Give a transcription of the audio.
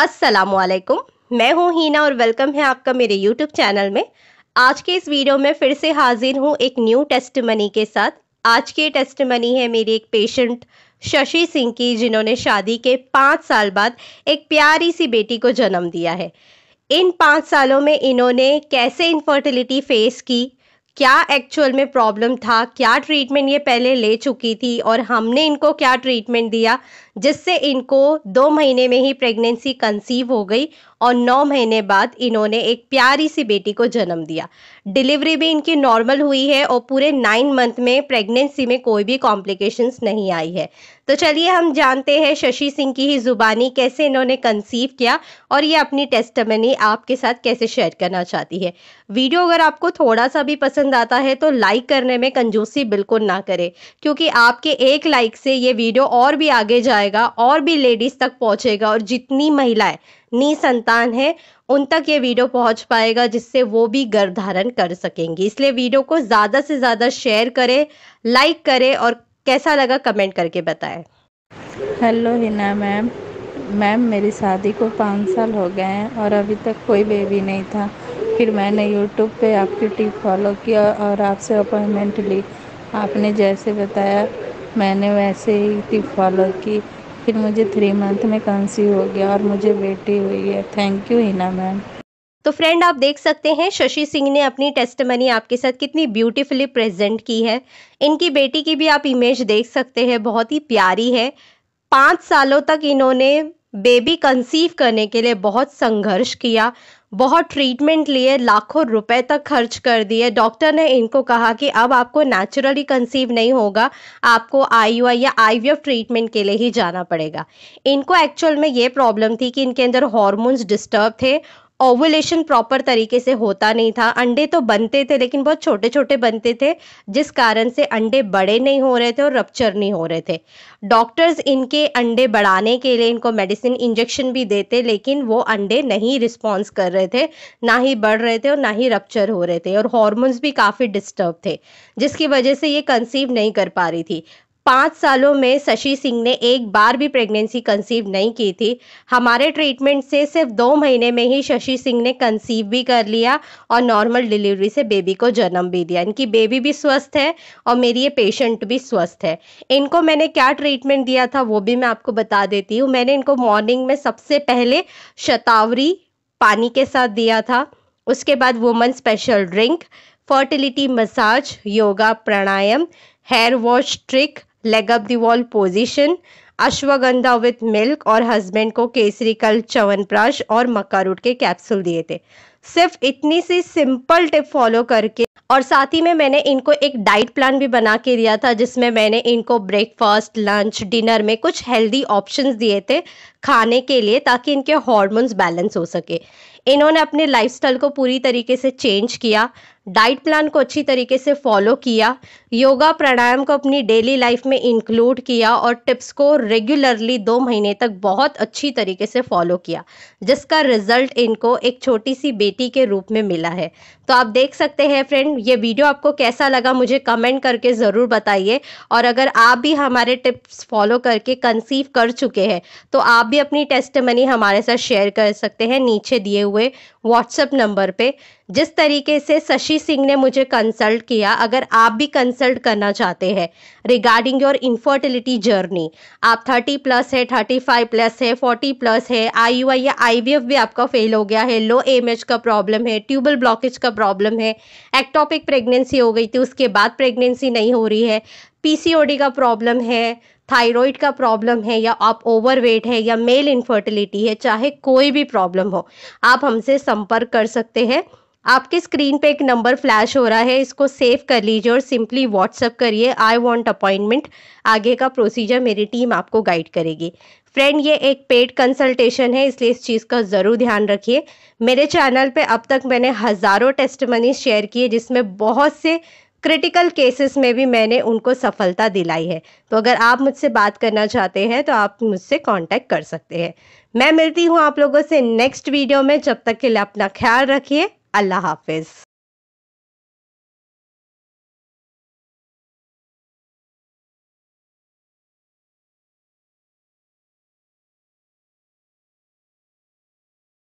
असलकुम मैं हूं हीना और वेलकम है आपका मेरे यूट्यूब चैनल में आज के इस वीडियो में फिर से हाजिर हूं एक न्यू टेस्ट मनी के साथ आज के टेस्ट मनी है मेरी एक पेशेंट शशि सिंह की जिन्होंने शादी के पाँच साल बाद एक प्यारी सी बेटी को जन्म दिया है इन पाँच सालों में इन्होंने कैसे इनफर्टिलिटी फेस की क्या एक्चुअल में प्रॉब्लम था क्या ट्रीटमेंट ये पहले ले चुकी थी और हमने इनको क्या ट्रीटमेंट दिया जिससे इनको दो महीने में ही प्रेगनेंसी कंसीव हो गई और नौ महीने बाद इन्होंने एक प्यारी सी बेटी को जन्म दिया डिलीवरी भी इनकी नॉर्मल हुई है और पूरे नाइन मंथ में प्रेगनेंसी में कोई भी कॉम्प्लिकेशंस नहीं आई है तो चलिए हम जानते हैं शशि सिंह की ही ज़ुबानी कैसे इन्होंने कंसीव किया और ये अपनी टेस्टमनी आपके साथ कैसे शेयर करना चाहती है वीडियो अगर आपको थोड़ा सा भी पसंद आता है तो लाइक करने में कंजूसी बिल्कुल ना करें क्योंकि आपके एक लाइक से ये वीडियो और भी आगे जाएगा और भी लेडीज़ तक पहुंचेगा और जितनी महिलाएं नी संतान है उन तक ये वीडियो पहुंच पाएगा जिससे वो भी गर्भ धारण कर सकेंगी इसलिए वीडियो को ज़्यादा से ज़्यादा शेयर करें लाइक करें और कैसा लगा कमेंट करके बताएं हेलो हिना मैम मैम मेरी शादी को पाँच साल हो गए हैं और अभी तक कोई बेबी नहीं था फिर मैंने यूट्यूब पे आपकी टिप फॉलो किया और आपसे अपॉइंटमेंट ली आपने जैसे बताया मैंने वैसे ही टिप फॉलो की फिर मुझे थ्री मंथ में कंसी हो गया और मुझे बेटी हुई है थैंक यू हिना मैम तो फ्रेंड आप देख सकते हैं शशि सिंह ने अपनी टेस्टमनी आपके साथ कितनी ब्यूटीफुली प्रेजेंट की है इनकी बेटी की भी आप इमेज देख सकते हैं बहुत ही प्यारी है पाँच सालों तक इन्होंने बेबी कंसीव करने के लिए बहुत संघर्ष किया बहुत ट्रीटमेंट लिए लाखों रुपए तक खर्च कर दिए डॉक्टर ने इनको कहा कि अब आपको नेचुरली कंसीव नहीं होगा आपको आई या आई ट्रीटमेंट के लिए ही जाना पड़ेगा इनको एक्चुअल में ये प्रॉब्लम थी कि इनके अंदर हॉर्मोन्स डिस्टर्ब थे ओवुलेशन प्रॉपर तरीके से होता नहीं था अंडे तो बनते थे लेकिन बहुत छोटे छोटे बनते थे जिस कारण से अंडे बड़े नहीं हो रहे थे और रप्चर नहीं हो रहे थे डॉक्टर्स इनके अंडे बढ़ाने के लिए इनको मेडिसिन इंजेक्शन भी देते लेकिन वो अंडे नहीं रिस्पॉन्स कर रहे थे ना ही बढ़ रहे थे और ना ही रप्चर हो रहे थे और हॉर्मोन्स भी काफ़ी डिस्टर्ब थे जिसकी वजह से ये कंसीव नहीं कर पा रही थी पाँच सालों में शशि सिंह ने एक बार भी प्रेगनेंसी कंसीव नहीं की थी हमारे ट्रीटमेंट से सिर्फ दो महीने में ही शशि सिंह ने कंसीव भी कर लिया और नॉर्मल डिलीवरी से बेबी को जन्म भी दिया इनकी बेबी भी स्वस्थ है और मेरी ये पेशेंट भी स्वस्थ है इनको मैंने क्या ट्रीटमेंट दिया था वो भी मैं आपको बता देती हूँ मैंने इनको मॉर्निंग में सबसे पहले शतावरी पानी के साथ दिया था उसके बाद woman special drink fertility massage yoga pranayama hair wash trick leg up the wall ashwagandha with milk और हस्बैंड को केसरी कल च्यवनप्राश और रूट के कैप्सूल दिए थे सिर्फ इतनी सी सिंपल टिप फॉलो करके और साथ ही में मैंने इनको एक डाइट प्लान भी बना के दिया था जिसमें मैंने इनको ब्रेकफास्ट लंच डिनर में कुछ हेल्दी ऑप्शंस दिए थे खाने के लिए ताकि इनके हॉर्मोन्स बैलेंस हो सके इन्होंने अपने लाइफस्टाइल को पूरी तरीके से चेंज किया डाइट प्लान को अच्छी तरीके से फॉलो किया योगा प्राणायाम को अपनी डेली लाइफ में इंक्लूड किया और टिप्स को रेगुलरली दो महीने तक बहुत अच्छी तरीके से फॉलो किया जिसका रिजल्ट इनको एक छोटी सी बेटी के रूप में मिला है तो आप देख सकते हैं फ्रेंड ये वीडियो आपको कैसा लगा मुझे कमेंट करके ज़रूर बताइए और अगर आप भी हमारे टिप्स फॉलो करके कंसीव कर चुके हैं तो आप भी अपनी टेस्ट हमारे साथ शेयर कर सकते हैं नीचे दिए हुए व्हाट्सएप नंबर पर जिस तरीके से शशि सिंह ने मुझे कंसल्ट किया अगर आप भी कंसल्ट करना चाहते हैं रिगार्डिंग योर इन्फर्टिलिटी जर्नी आप थर्टी प्लस है थर्टी फाइव प्लस है फोर्टी प्लस है आई यू आई या आई वी एफ भी आपका फेल हो गया है लो एम एच का प्रॉब्लम है ट्यूबल ब्लॉकेज का प्रॉब्लम है एक्टॉपिक प्रेगनेंसी हो गई थी उसके बाद प्रेगनेंसी नहीं हो रही है पीसीओडी का प्रॉब्लम है थायराइड का प्रॉब्लम है या आप ओवरवेट है या मेल इनफर्टिलिटी है चाहे कोई भी प्रॉब्लम हो आप हमसे संपर्क कर सकते हैं आपके स्क्रीन पे एक नंबर फ्लैश हो रहा है इसको सेव कर लीजिए और सिंपली व्हाट्सअप करिए आई वांट अपॉइंटमेंट आगे का प्रोसीजर मेरी टीम आपको गाइड करेगी फ्रेंड ये एक पेड कंसल्टेशन है इसलिए इस चीज़ का ज़रूर ध्यान रखिए मेरे चैनल पे अब तक मैंने हज़ारों मनी शेयर किए जिसमें बहुत से क्रिटिकल केसेस में भी मैंने उनको सफलता दिलाई है तो अगर आप मुझसे बात करना चाहते हैं तो आप मुझसे कांटेक्ट कर सकते हैं मैं मिलती हूँ आप लोगों से नेक्स्ट वीडियो में जब तक के लिए अपना ख्याल रखिए अल्लाह हाफिज़